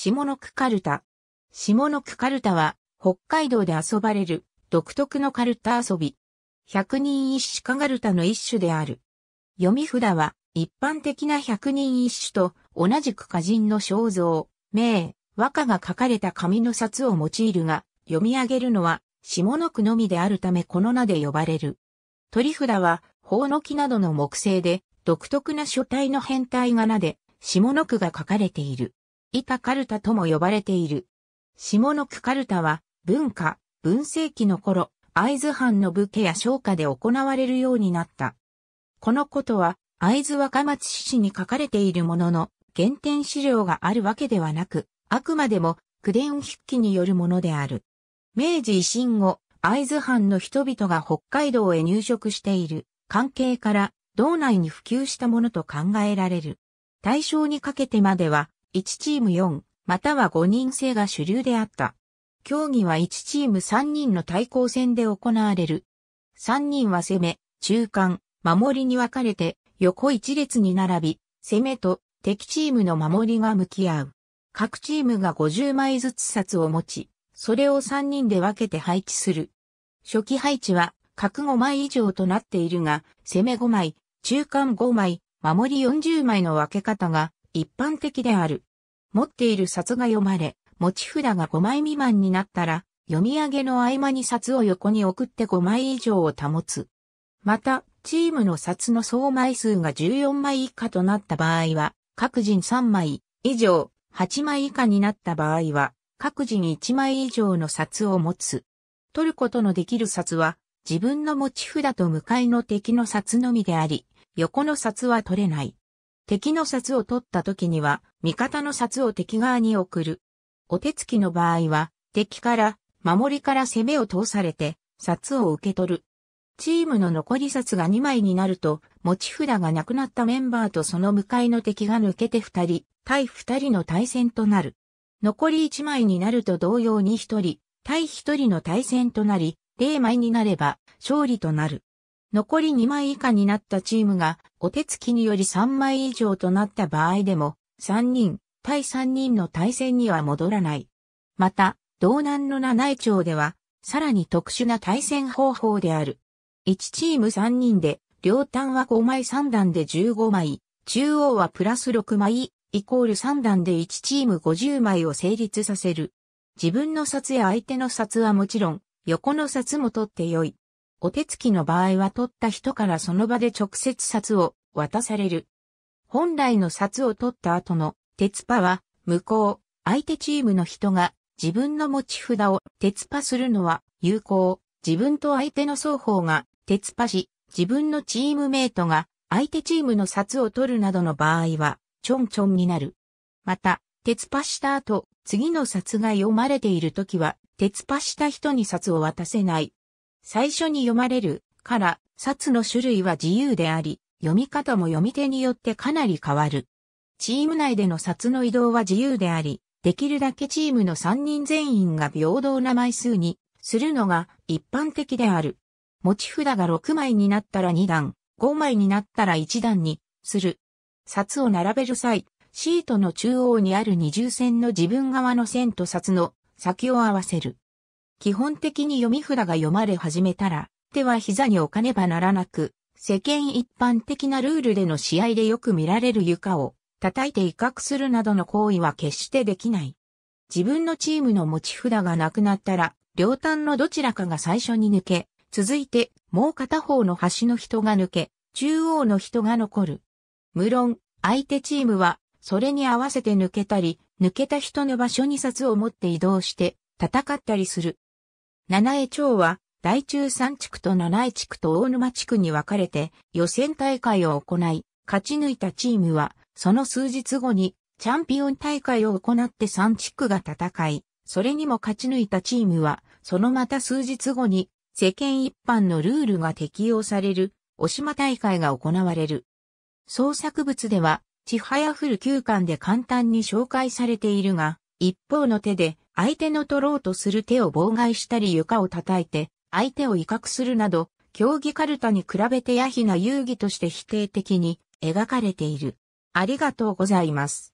下の句カルタ。下の句カルタは、北海道で遊ばれる、独特のカルタ遊び。百人一首かガルタの一種である。読み札は、一般的な百人一首と同じく歌人の肖像、名、和歌が書かれた紙の札を用いるが、読み上げるのは、下の句のみであるためこの名で呼ばれる。取り札は、法の木などの木製で、独特な書体の変体仮名で、下の句が書かれている。板カルタとも呼ばれている。下の区カルタは、文化、文世紀の頃、会津藩の武家や商家で行われるようになった。このことは、会津若松市に書かれているものの、原点資料があるわけではなく、あくまでも、区伝筆記によるものである。明治維新後、会津藩の人々が北海道へ入植している関係から、道内に普及したものと考えられる。大正にかけてまでは、1チーム4、または5人制が主流であった。競技は1チーム3人の対抗戦で行われる。3人は攻め、中間、守りに分かれて横一列に並び、攻めと敵チームの守りが向き合う。各チームが50枚ずつ札を持ち、それを3人で分けて配置する。初期配置は各5枚以上となっているが、攻め5枚、中間5枚、守り40枚の分け方が一般的である。持っている札が読まれ、持ち札が5枚未満になったら、読み上げの合間に札を横に送って5枚以上を保つ。また、チームの札の総枚数が14枚以下となった場合は、各人3枚以上、8枚以下になった場合は、各人1枚以上の札を持つ。取ることのできる札は、自分の持ち札と向かいの敵の札のみであり、横の札は取れない。敵の札を取った時には、味方の札を敵側に送る。お手つきの場合は、敵から、守りから攻めを通されて、札を受け取る。チームの残り札が2枚になると、持ち札がなくなったメンバーとその向かいの敵が抜けて2人、対2人の対戦となる。残り1枚になると同様に1人、対1人の対戦となり、0枚になれば勝利となる。残り2枚以下になったチームが、お手つきにより3枚以上となった場合でも、3人、対3人の対戦には戻らない。また、道南の七位町では、さらに特殊な対戦方法である。1チーム3人で、両端は5枚3段で15枚、中央はプラス6枚、イコール3段で1チーム50枚を成立させる。自分の札や相手の札はもちろん、横の札も取ってよい。お手つきの場合は取った人からその場で直接札を渡される。本来の札を取った後の鉄パは無効、相手チームの人が自分の持ち札を鉄パするのは有効、自分と相手の双方が鉄パし、自分のチームメイトが相手チームの札を取るなどの場合は、ちょんちょんになる。また、鉄パした後、次の札が読まれている時は、鉄パした人に札を渡せない。最初に読まれるから札の種類は自由であり、読み方も読み手によってかなり変わる。チーム内での札の移動は自由であり、できるだけチームの3人全員が平等な枚数にするのが一般的である。持ち札が6枚になったら2段、5枚になったら1段にする。札を並べる際、シートの中央にある二重線の自分側の線と札の先を合わせる。基本的に読み札が読まれ始めたら、手は膝に置かねばならなく、世間一般的なルールでの試合でよく見られる床を叩いて威嚇するなどの行為は決してできない。自分のチームの持ち札がなくなったら、両端のどちらかが最初に抜け、続いてもう片方の端の人が抜け、中央の人が残る。無論、相手チームは、それに合わせて抜けたり、抜けた人の場所に札を持って移動して、戦ったりする。七重町は、大中山地区と七重地区と大沼地区に分かれて予選大会を行い、勝ち抜いたチームは、その数日後にチャンピオン大会を行って三地区が戦い、それにも勝ち抜いたチームは、そのまた数日後に世間一般のルールが適用される、お島大会が行われる。創作物では、ちはやふる休館で簡単に紹介されているが、一方の手で、相手の取ろうとする手を妨害したり床を叩いて、相手を威嚇するなど、競技カルタに比べてヤヒな遊戯として否定的に描かれている。ありがとうございます。